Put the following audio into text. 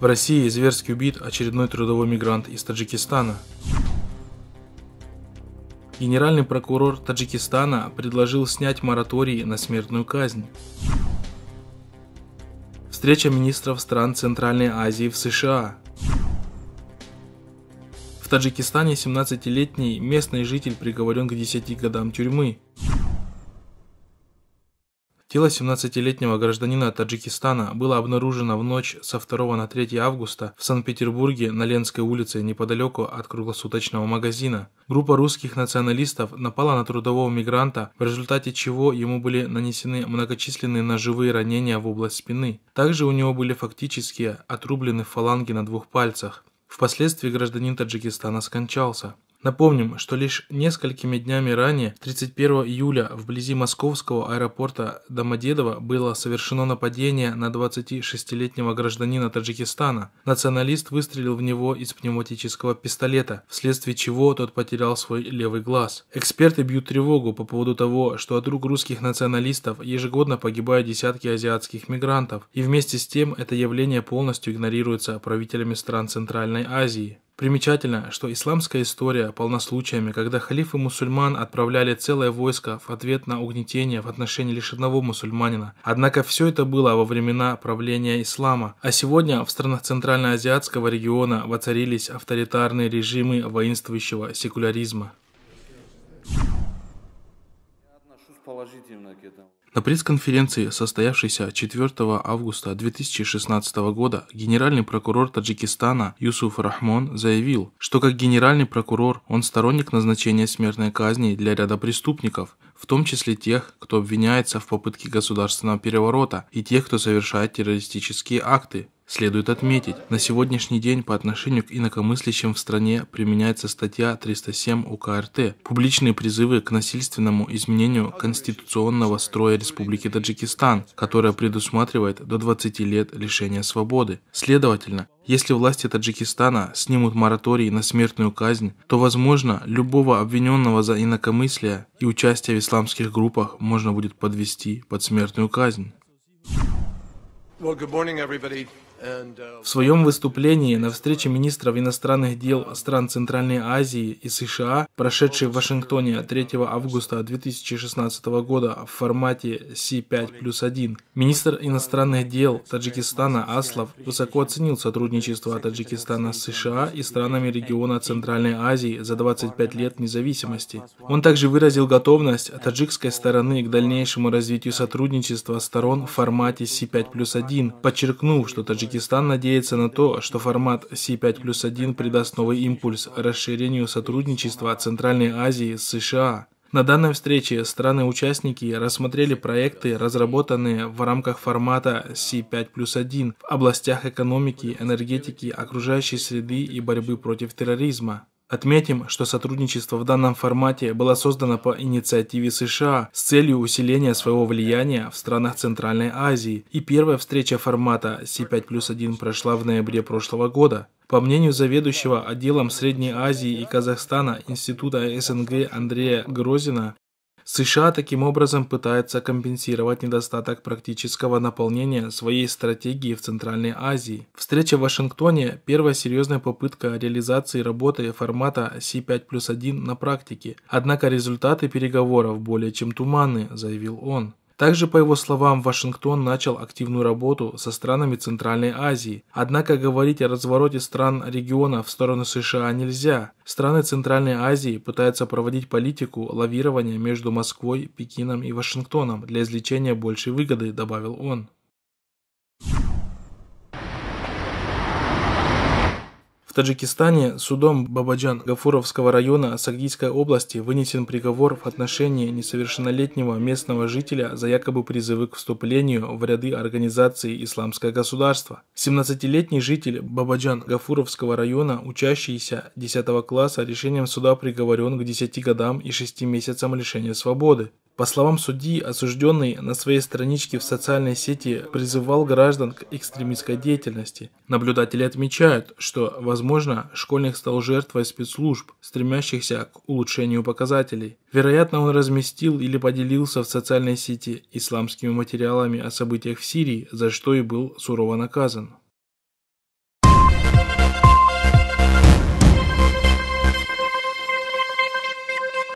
В России зверски убит очередной трудовой мигрант из Таджикистана. Генеральный прокурор Таджикистана предложил снять мораторий на смертную казнь. Встреча министров стран Центральной Азии в США. В Таджикистане 17-летний местный житель приговорен к 10 годам тюрьмы. Тело 17-летнего гражданина Таджикистана было обнаружено в ночь со 2 на 3 августа в Санкт-Петербурге на Ленской улице неподалеку от круглосуточного магазина. Группа русских националистов напала на трудового мигранта, в результате чего ему были нанесены многочисленные ножевые ранения в область спины. Также у него были фактически отрублены фаланги на двух пальцах. Впоследствии гражданин Таджикистана скончался. Напомним, что лишь несколькими днями ранее, 31 июля, вблизи московского аэропорта Домодедово было совершено нападение на 26-летнего гражданина Таджикистана. Националист выстрелил в него из пневматического пистолета, вследствие чего тот потерял свой левый глаз. Эксперты бьют тревогу по поводу того, что от рук русских националистов ежегодно погибают десятки азиатских мигрантов, и вместе с тем это явление полностью игнорируется правителями стран Центральной Азии. Примечательно, что исламская история полна случаями, когда халифы мусульман отправляли целое войско в ответ на угнетение в отношении лишь одного мусульманина. Однако все это было во времена правления ислама. А сегодня в странах Центральноазиатского региона воцарились авторитарные режимы воинствующего секуляризма. Я отношусь положительно к этому. На пресс-конференции, состоявшейся 4 августа 2016 года, генеральный прокурор Таджикистана Юсуф Рахмон заявил, что как генеральный прокурор он сторонник назначения смертной казни для ряда преступников, в том числе тех, кто обвиняется в попытке государственного переворота и тех, кто совершает террористические акты, Следует отметить, на сегодняшний день по отношению к инакомыслящим в стране применяется статья 307 УК РТ «Публичные призывы к насильственному изменению конституционного строя Республики Таджикистан», которая предусматривает до 20 лет лишения свободы. Следовательно, если власти Таджикистана снимут мораторий на смертную казнь, то, возможно, любого обвиненного за инакомыслие и участие в исламских группах можно будет подвести под смертную казнь. Well, good morning, everybody. В своем выступлении на встрече министров иностранных дел стран Центральной Азии и США, прошедшей в Вашингтоне 3 августа 2016 года в формате C5 плюс 1, министр иностранных дел Таджикистана Аслов высоко оценил сотрудничество Таджикистана с США и странами региона Центральной Азии за 25 лет независимости. Он также выразил готовность таджикской стороны к дальнейшему развитию сотрудничества сторон в формате C5 плюс 1, подчеркнув, что Таджикистан Таджикистан надеется на то, что формат C5 плюс 1 придаст новый импульс расширению сотрудничества Центральной Азии с США. На данной встрече страны-участники рассмотрели проекты, разработанные в рамках формата C5 плюс 1 в областях экономики, энергетики, окружающей среды и борьбы против терроризма. Отметим, что сотрудничество в данном формате было создано по инициативе США с целью усиления своего влияния в странах Центральной Азии, и первая встреча формата C5 плюс 1 прошла в ноябре прошлого года. По мнению заведующего отделом Средней Азии и Казахстана Института СНГ Андрея Грозина, США таким образом пытается компенсировать недостаток практического наполнения своей стратегии в Центральной Азии. Встреча в Вашингтоне – первая серьезная попытка реализации работы формата C5 плюс 1 на практике. Однако результаты переговоров более чем туманны, заявил он. Также, по его словам, Вашингтон начал активную работу со странами Центральной Азии. Однако говорить о развороте стран региона в сторону США нельзя. Страны Центральной Азии пытаются проводить политику лавирования между Москвой, Пекином и Вашингтоном для извлечения большей выгоды, добавил он. Таджикистане судом Бабаджан Гафуровского района Сагдийской области вынесен приговор в отношении несовершеннолетнего местного жителя за якобы призывы к вступлению в ряды организации «Исламское государство». 17-летний житель Бабаджан Гафуровского района, учащийся 10 класса, решением суда приговорен к 10 годам и 6 месяцам лишения свободы. По словам судьи, осужденный на своей страничке в социальной сети призывал граждан к экстремистской деятельности. Наблюдатели отмечают, что, возможно, школьник стал жертвой спецслужб, стремящихся к улучшению показателей. Вероятно, он разместил или поделился в социальной сети исламскими материалами о событиях в Сирии, за что и был сурово наказан.